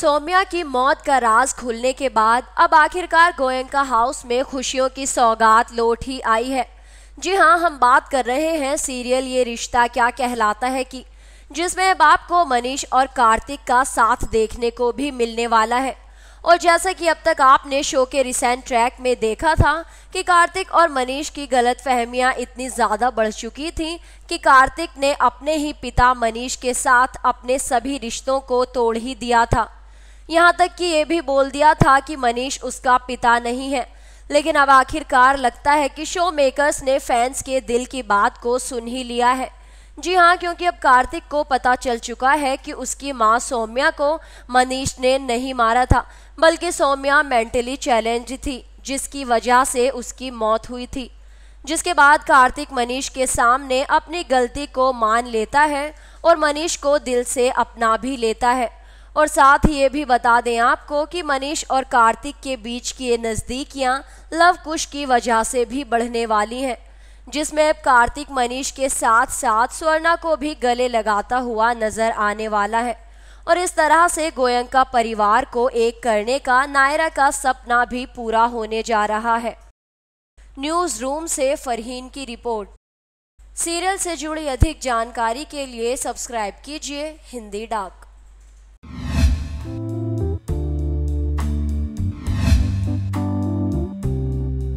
सौम्या की मौत का राज खुलने के बाद अब आखिरकार गोयनका हाउस में खुशियों की सौगात लौट ही आई है जी हाँ हम बात कर रहे हैं सीरियल ये रिश्ता क्या कहलाता है कि जिसमें अब आपको मनीष और कार्तिक का साथ देखने को भी मिलने वाला है और जैसा कि अब तक आपने शो के रिसेंट ट्रैक में देखा था कि कार्तिक और मनीष की गलत फहमियाँ इतनी ज़्यादा बढ़ चुकी थी कि कार्तिक ने अपने ही पिता मनीष के साथ अपने सभी रिश्तों को तोड़ ही दिया था यहाँ तक कि ये भी बोल दिया था कि मनीष उसका पिता नहीं है लेकिन अब आखिरकार लगता है कि शो मेकर्स ने फैंस के दिल की बात को सुन ही लिया है जी हाँ क्योंकि अब कार्तिक को पता चल चुका है कि उसकी माँ सौम्या को मनीष ने नहीं मारा था बल्कि सौम्या मेंटली चैलेंज थी जिसकी वजह से उसकी मौत हुई थी जिसके बाद कार्तिक मनीष के सामने अपनी गलती को मान लेता है और मनीष को दिल से अपना भी लेता है और साथ ही ये भी बता दें आपको कि मनीष और कार्तिक के बीच की ये नज़दीकियाँ लव कुश की वजह से भी बढ़ने वाली हैं जिसमें अब कार्तिक मनीष के साथ साथ स्वर्णा को भी गले लगाता हुआ नजर आने वाला है और इस तरह से गोयंका परिवार को एक करने का नायरा का सपना भी पूरा होने जा रहा है न्यूज रूम से फरहीन की रिपोर्ट सीरियल से जुड़ी अधिक जानकारी के लिए सब्सक्राइब कीजिए हिंदी डाक